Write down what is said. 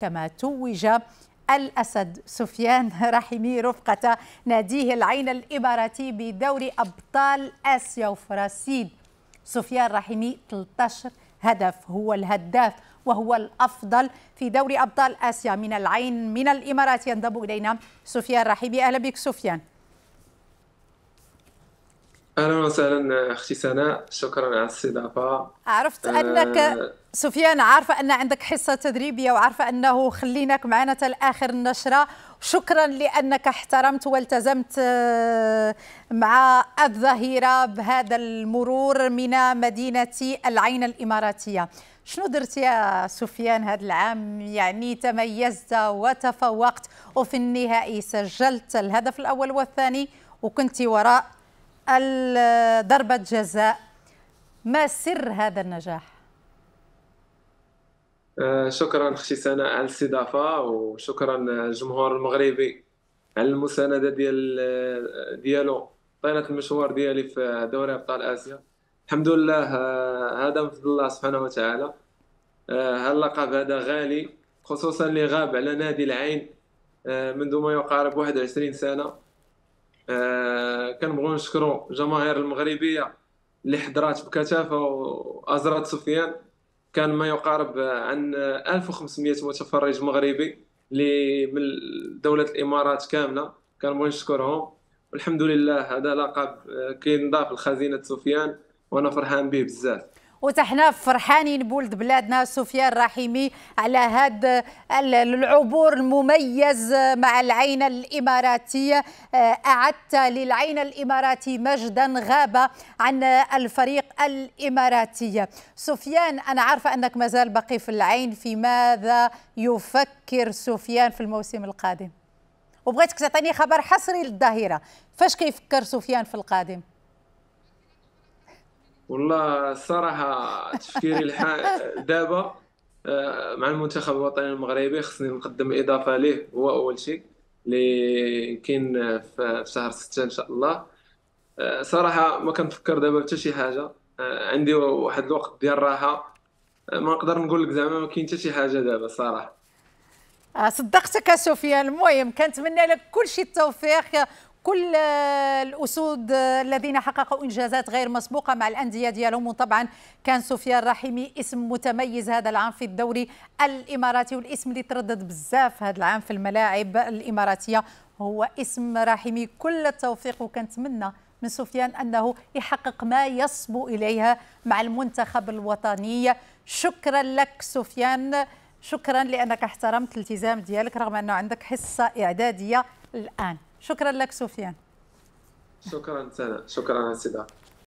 كما توج الأسد سفيان رحمي رفقة ناديه العين الإماراتي بدوري أبطال آسيا وفرنسيب سفيان رحمي 13 هدف هو الهداف وهو الأفضل في دوري أبطال آسيا من العين من الإمارات ينضم إلينا سفيان رحيبي أهلا بك سفيان اهلا وسهلا اختي سناء شكرا على الاستضافه عرفت آه، انك آه سفيان عارفه ان عندك حصه تدريبيه وعارفه انه خليناك معنا حتى لاخر النشره شكرا لانك احترمت والتزمت آه، مع الظهيره بهذا المرور من مدينه العين الاماراتيه شنو درت يا سفيان هذا العام يعني تميزت وتفوقت وفي النهائي سجلت الهدف الاول والثاني وكنت وراء ضربة جزاء ما سر هذا النجاح؟ آه، شكرا اختي سناء على الاستضافه وشكرا الجمهور المغربي على المسانده ديال آه، ديالو طيله المشوار ديالي في دوري ابطال اسيا الحمد لله آه، هذا من فضل الله سبحانه وتعالى هاللقب هذا غالي خصوصا اللي غاب على نادي العين منذ ما يقارب 21 سنه آه، كنبغيو نشكروا الجماهير المغربيه اللي حضرات بكثافه وازرات سفيان كان ما يقارب عن 1500 متفرج مغربي اللي من دوله الامارات كامله كنبغي نشكرهم والحمد لله هذا لقب آه، كينضاف لخزينه سفيان وانا فرحان به بزاف وتحنا فرحانين بولد بلادنا سفيان الرحيمي على هذا العبور المميز مع العين الإماراتية آه، أعدت للعين الإماراتي مجدا غاب عن الفريق الإماراتي سفيان أنا عارفة أنك مازال بقي في العين في ماذا يفكر سفيان في الموسم القادم وبغيتك تعطيني خبر حصري للظهيرة فاش كيفكر سفيان في القادم والله الصراحه تفكيري الحال دابا آه، مع المنتخب الوطني المغربي خصني نقدم اضافه ليه هو اول شيء اللي كاين في شهر ستة ان شاء الله آه، صراحه ما كنفكر دابا حتى شي حاجه آه، عندي واحد الوقت ديال الراحه ما نقدر نقول لك زعما ما كاين حتى شي حاجه دابا صراحه صدقتك سفيان المهم كنتمنى لك كل شيء التوفيق كل الأسود الذين حققوا إنجازات غير مسبوقة مع الأندية ديالهم وطبعا كان سفيان رحيمي اسم متميز هذا العام في الدوري الإماراتي والاسم اللي تردد بزاف هذا العام في الملاعب الإماراتية هو اسم رحيمي كل التوفيق وكنتمنى من سفيان أنه يحقق ما يصبو إليها مع المنتخب الوطني شكرا لك سفيان شكرا لأنك احترمت الالتزام ديالك رغم أنه عندك حصة إعدادية الآن شكرا لك سفيان شكرا سنة شكرا سيدة